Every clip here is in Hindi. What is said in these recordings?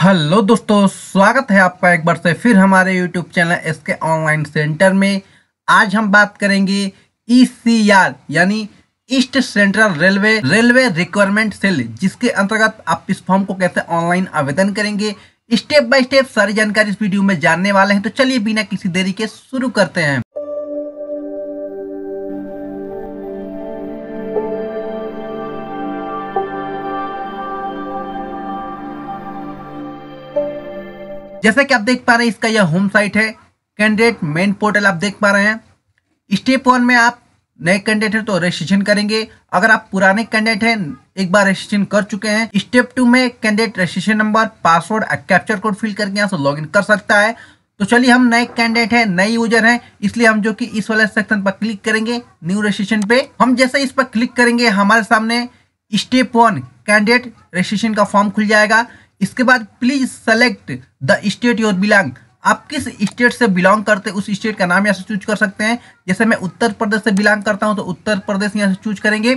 हेलो दोस्तों स्वागत है आपका एक बार से फिर हमारे YouTube channel S K online centre में आज हम बात करेंगे ई सी आर यानी east central railway railway requirement cell जिसके अंतर्गत आप इस फॉर्म को कैसे ऑनलाइन आवेदन करेंगे स्टेप बाय स्टेप सारी जानकारी इस वीडियो में जानने वाले हैं तो चलिए बिना किसी देरी के शुरू करते हैं जैसा कि आप देख पा रहे हैं इसका यह होम साइट है कैंडिडेट मेन पोर्टल आप देख पा रहे हैं स्टेप वन में आप नए कैंडिडेट हैं तो रजिस्ट्रेशन करेंगे अगर आप पुराने कैंडिडेट हैं एक बार रजिस्ट्रेशन कर चुके हैं स्टेप टू में candidate registration number password captcha code fill करके यहाँ से लॉग कर सकता है तो चलिए हम नए कैंडिडेट हैं नए यूजर हैं इसलिए हम जो कि इस वाले सेक्शन पर क्लिक करेंगे न्यू रजिस्ट्रेशन पे हम जैसे इस पर क्लिक करेंगे हमारे सामने स्टेप वन कैंडिडेट रजिस्ट्रेशन का फॉर्म खुल जाएगा इसके बाद please select the state your belong आप किस स्टेट से बिलोंग करते हैं उस स्टेट का नाम यहाँ से चूज कर सकते हैं जैसे मैं उत्तर प्रदेश से बिलोंग करता हूँ तो उत्तर प्रदेश यहाँ से चूज करेंगे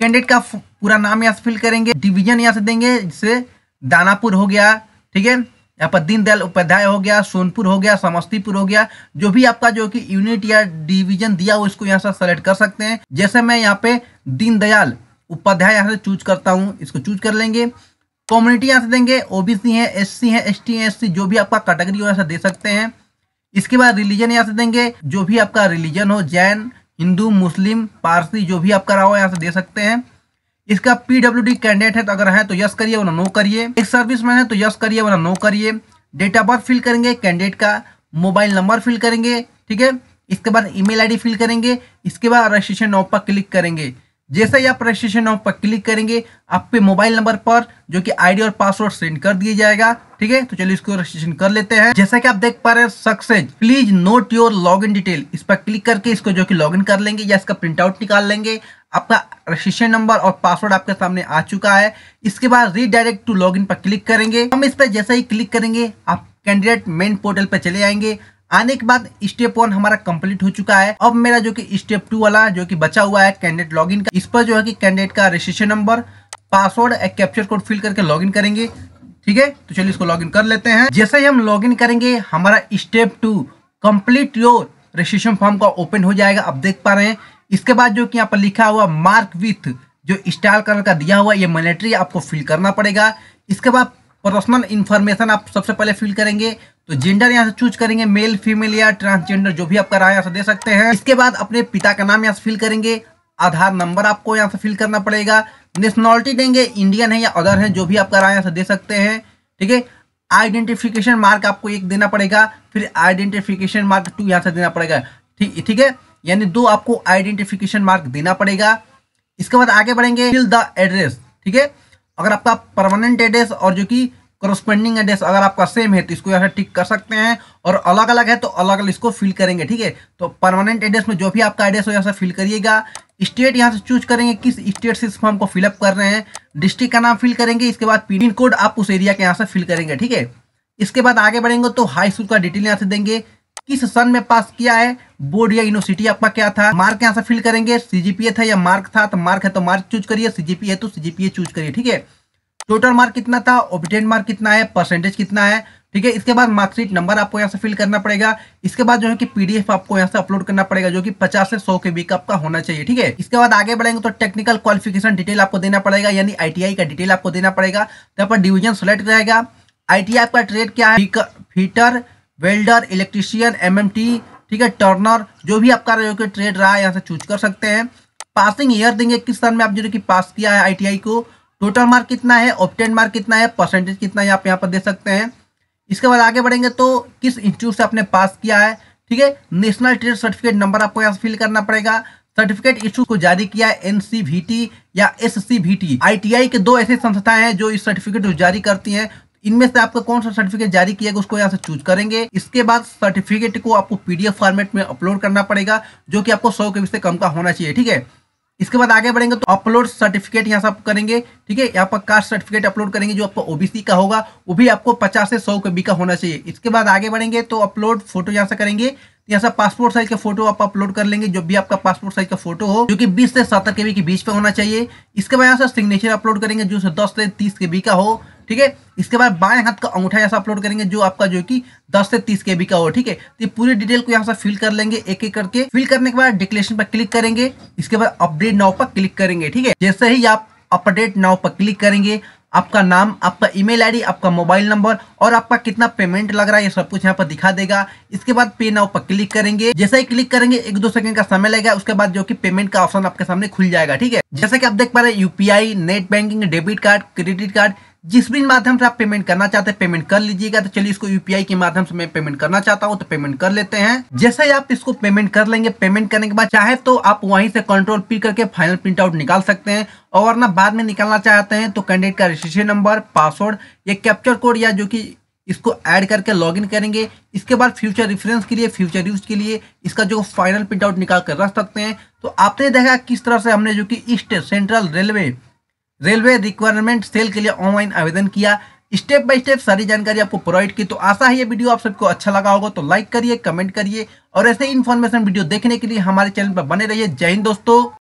कैंडिडेट का पूरा नाम यहाँ से फिल करेंगे डिवीजन यहाँ से देंगे जैसे दानापुर हो गया ठीक है यहाँ पर दीनदयाल उपाध्याय हो गया सोनपुर हो गया समस्तीपुर हो गया जो भी आपका जो कि यूनिट या डिवीजन दिया हो इसको यहाँ से सेलेक्ट कर सकते हैं जैसे मैं यहाँ पे दीनदयाल उपाध्याय यहाँ से चूज करता हूँ इसको चूज कर लेंगे कम्युनिटी यहाँ से देंगे ओबीसी है एससी है टी है एससी जो भी आपका कैटेगरी हो यहाँ से दे सकते हैं इसके बाद रिलीजन यहाँ से देंगे जो भी आपका रिलीजन हो जैन हिंदू मुस्लिम पारसी जो भी आपका रहा हो यहाँ से दे सकते हैं इसका डी कैंडिडेट है तो अगर तो है तो यस करिए वरना नो करिए एक मैन है तो यस करिए वरना नो करिए डेट ऑफ बर्थ फिल करेंगे कैंडिडेट का मोबाइल नंबर फिल करेंगे ठीक है इसके बाद ईमेल आईडी फिल करेंगे इसके बाद रजिस्ट्रेशन नॉप पर क्लिक करेंगे जैसे ही आप रजिस्ट्रेशन नंबर पर क्लिक करेंगे आपके मोबाइल नंबर पर जो कि आईडी और पासवर्ड सेंड कर दिया जाएगा ठीक है तो चलिए इसको रजिस्ट्रेशन कर लेते हैं जैसा कि आप देख पा रहे हैं success please note your log in detail इस पर क्लिक करके इसको जो कि लॉग इन कर लेंगे या इसका प्रिंट आउट निकाल लेंगे आपका रजिस्ट्रेशन नंबर और पासवर्ड आपके सामने आ चुका है इसके बाद रीडायरेक्ट टू लॉग इन पर क्लिक करेंगे हम इस पर जैसा ही क्लिक करेंगे आप कैंडिडेट मेन पोर्टल पर चले जाएंगे आने के बाद स्टेप वन हमारा कंप्लीट हो चुका है अब मेरा जो कि स्टेप टू वाला जो कि बचा हुआ है कैंडिडेट लॉगिन का इस पर जो है कि कैंडिडेट का रजिस्ट्रेशन नंबर पासवर्ड एक कैप्चर कोड फिल करके लॉगिन करेंगे ठीक है तो चलिए इसको लॉगिन कर लेते हैं जैसे ही हम लॉगिन करेंगे हमारा step two complete your registration form का ओपन हो जाएगा आप देख पा रहे हैं इसके बाद जो कि यहाँ पर लिखा हुआ मार्क विथ जो स्टार कलर का दिया हुआ ये मैनेटरी आपको फिल करना पड़ेगा इसके बाद पर्सनल इन्फॉर्मेशन आप सबसे पहले फिल करेंगे तो जेंडर यहाँ से चूज करेंगे मेल फीमेल या ट्रांसजेंडर जो भी आपका रहा यहाँ से दे सकते हैं इसके बाद अपने पिता का नाम यहाँ से फिल करेंगे आधार नंबर आपको यहाँ से फिल करना पड़ेगा नेशनॉलिटी देंगे इंडियन है या अदर है जो भी आपका रहा यहाँ से दे सकते हैं ठीक है आइडेंटिफिकेशन मार्क आपको एक देना पड़ेगा फिर आइडेंटिफिकेशन मार्क टू यहाँ से देना पड़ेगा ठीक ठीक है यानी दो आपको आइडेंटिफिकेशन मार्क देना पड़ेगा इसके बाद आगे बढ़ेंगे फिल द एड्रेस ठीक है अगर आपका परमानेंट एड्रेस और जो कि करस्पेंडिंग एड्रेस अगर आपका सेम है तो इसको यहाँ से टिक कर सकते हैं और अलग अलग है तो अलग अलग इसको फिल करेंगे ठीक है तो परमानेंट एड्रेस में जो भी आपका एड्रेस हो यहाँ से फिल करिएगा स्टेट यहाँ से चूज करेंगे किस स्टेट से इस फॉर्म को फिलअप कर रहे हैं डिस्ट्रिक्ट का नाम फिल करेंगे इसके बाद पिन कोड आप उस एरिया के यहाँ से फिल करेंगे ठीक है इसके बाद आगे बढ़ेंगे तो हाई स्कूल का डिटेल यहाँ से देंगे किस सन में पास किया है बोर्ड या यूनिवर्सिटी आपका क्या था मार्क यहाँ से फिल करेंगे सीजीपीए था या मार्क था तो मार्क है तो मार्क चूज करिए सीजीपीए तो सीजीपीए चूज करिए ठीक है टोटल मार्क कितना था ओबिटेंट मार्क कितना है परसेंटेज कितना है ठीक है इसके बाद मार्कशीट नंबर आपको यहाँ से फिल करना पड़ेगा इसके बाद जो है कि पीडीएफ आपको यहाँ से अपलोड करना पड़ेगा जो कि 50 से 100 के बीच आपका होना चाहिए ठीक है इसके बाद आगे बढ़ेंगे तो टेक्निकल क्वालिफिकेशन डिटेल आपको देना पड़ेगा यानी आईटीआई का डिटेल आपको देना पड़ेगा तो यहाँ पर डिविजन सेलेक्ट रहेगा आई आपका ट्रेड क्या है फीटर वेल्डर इलेक्ट्रीशियन एम ठीक है टर्नर जो भी आपका जो ट्रेड रहा है यहाँ से चूज कर सकते हैं पासिंग ईयर देंगे किस साल में आप जो कि पास किया है आई को टोटल मार्क कितना है ऑप्टेंट मार्क कितना है परसेंटेज कितना है आप यहाँ पर दे सकते हैं इसके बाद आगे बढ़ेंगे तो किस इंस्टीट्यूट से आपने पास किया है ठीक है नेशनल ट्रेड सर्टिफिकेट नंबर आपको यहाँ फिल करना पड़ेगा सर्टिफिकेट इशू को जारी किया एन या एस आईटीआई के दो ऐसी संस्थाएं हैं जो इस सर्टिफिकेट को जारी करती हैं इनमें से आपका कौन सा सर्टिफिकेट जारी किया गया उसको यहाँ से चूज करेंगे इसके बाद सर्टिफिकेट को आपको पीडीएफ फॉर्मेट में अपलोड करना पड़ेगा जो कि आपको सौ के बीच से कम का होना चाहिए ठीक है इसके बाद आगे बढ़ेंगे तो अपलोड सर्टिफिकेट यहाँ आप करेंगे ठीक है यहाँ पर कास्ट सर्टिफिकेट अपलोड करेंगे जो आपका ओबीसी का होगा वो भी आपको पचास से सौ के बी का होना चाहिए इसके बाद आगे बढ़ेंगे तो अपलोड फोटो यहाँ से करेंगे यहाँ से पासपोर्ट साइज का फोटो आप अपलोड कर लेंगे जो भी आपका पासपोर्ट साइज का फोटो हो जो कि बीस से सत्तर के बी के बीच पे होना चाहिए इसके बाद यहाँ से सिग्नेचर अपलोड करेंगे जो दस से तीस के बी का हो ठीक है इसके बाद बाएं हाथ का अंगूठा यहाँ से अपलोड करेंगे जो आपका जो कि 10 से 30 के बी का हो ठीक है तो पूरी डिटेल को यहाँ से फिल कर लेंगे एक एक करके फिल करने के बाद डिक्लेरेशन पर क्लिक करेंगे इसके बाद अपडेट नाव पर क्लिक करेंगे ठीक है जैसे ही आप अपडेट नाव पर क्लिक करेंगे आपका नाम आपका ईमेल आईडी, आपका मोबाइल नंबर और आपका कितना पेमेंट लग रहा है ये सब कुछ यहाँ पर दिखा देगा इसके बाद पे नाउ पर क्लिक करेंगे जैसे ही क्लिक करेंगे एक दो सेकंड का समय लगेगा उसके बाद जो कि पेमेंट का ऑप्शन आपके सामने खुल जाएगा ठीक है जैसे कि आप देख पा रहे हैं UPI net banking debit card credit card जिस भी माध्यम से आप पेमेंट करना चाहते हैं पेमेंट कर लीजिएगा तो चलिए इसको यूपीआई के माध्यम से मैं पेमेंट करना चाहता हूँ तो पेमेंट कर लेते हैं जैसे ही आप इसको पेमेंट कर लेंगे पेमेंट करने के बाद चाहे तो आप वहीं से कंट्रोल पी करके फाइनल प्रिंट आउट निकाल सकते हैं और वरना बाद में निकालना चाहते हैं तो कैंडिडेट का रजिस्ट्रेशन नंबर पासवर्ड या कैप्चर कोड या जो कि इसको ऐड करके लॉगिन करेंगे इसके बाद फ्यूचर रेफरेंस के लिए फ्यूचर यूज के लिए इसका जो फाइनल प्रिंट आउट निकाल कर रख सकते हैं तो आपने देखा किस तरह से हमने जो कि east central railway railway requirement cell के लिए ऑनलाइन आवेदन किया स्टेप बाय स्टेप सारी जानकारी आपको प्रोवाइड की तो आशा है ये वीडियो आप सबको अच्छा लगा होगा तो लाइक करिए कमेंट करिए और ऐसे इन्फॉर्मेशन वीडियो देखने के लिए हमारे चैनल पर बने रहिए जय हिंद दोस्तों